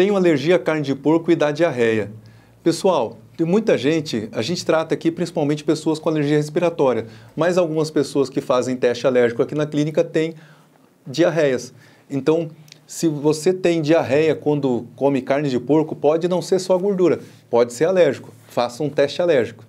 tenho alergia à carne de porco e dá diarreia. Pessoal, tem muita gente, a gente trata aqui principalmente pessoas com alergia respiratória, mas algumas pessoas que fazem teste alérgico aqui na clínica têm diarreias. Então, se você tem diarreia quando come carne de porco, pode não ser só gordura, pode ser alérgico. Faça um teste alérgico.